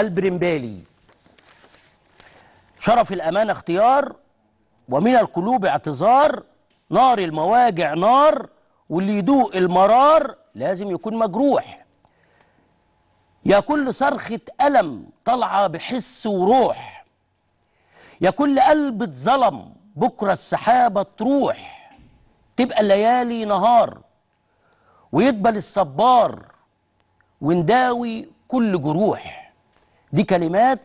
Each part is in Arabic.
البرمبالي شرف الأمانة اختيار ومن القلوب اعتذار نار المواجع نار واللي يدوق المرار لازم يكون مجروح يا كل صرخة ألم طالعة بحس وروح يا كل قلب اتظلم بكرة السحابة تروح تبقى الليالي نهار ويدبل الصبار ونداوي كل جروح دي كلمات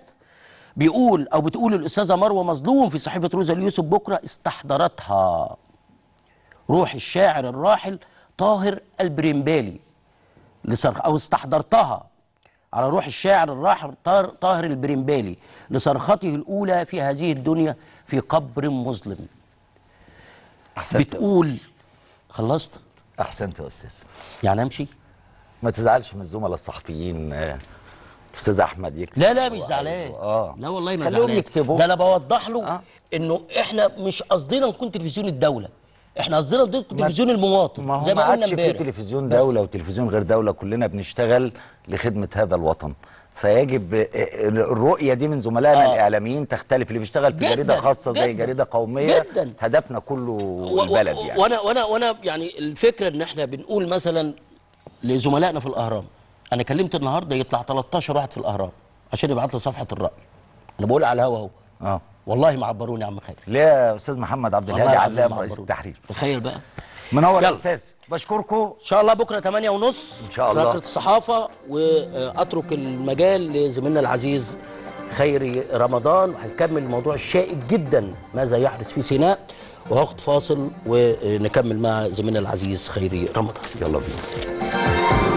بيقول او بتقول الاستاذه مروه مظلوم في صحيفه روزا اليوسف بكره استحضرتها روح الشاعر الراحل طاهر البرمبالي لصرخ او استحضرتها على روح الشاعر الراحل طاهر البرمبالي لصرخته الاولى في هذه الدنيا في قبر مظلم احسنت بتقول أستاذ. خلصت احسنت يا استاذ يعني امشي ما تزعلش من الزملاء الصحفيين آه، الاستاذ احمد يكتب لا لا مش زعلان آه. لا والله ما زعلان يكتبوا ده انا بوضح له آه. انه احنا مش قصدنا نكون تلفزيون الدوله احنا قصدنا نكون تلفزيون المواطن ما زي ما قلنا امبارح في تلفزيون دوله وتلفزيون غير دوله كلنا بنشتغل لخدمه هذا الوطن فيجب آه، آه، الرؤيه دي من زملائنا آه. الاعلاميين تختلف اللي بيشتغل في جريده خاصه جداً زي جريده قوميه جداً هدفنا كله و البلد يعني وانا وانا وانا يعني الفكره ان احنا بنقول مثلا لزملائنا في الاهرام انا كلمت النهارده يطلع 13 واحد في الاهرام عشان يبعت لي صفحه الراي انا بقول على الهوا اهو اه والله ما عبروني يا عم خالد ليه يا استاذ محمد عبد الهادي علام رئيس التحرير تخيل بقى منور يا استاذ بشكركم ان شاء الله بكره 8 ونص ان شاء الله فتره الصحافه واترك المجال لزميلنا العزيز خيري رمضان وهنكمل الموضوع الشائك جدا ماذا يحدث في سيناء وهاخد فاصل ونكمل مع زميلنا العزيز خيري رمضان يلا بينا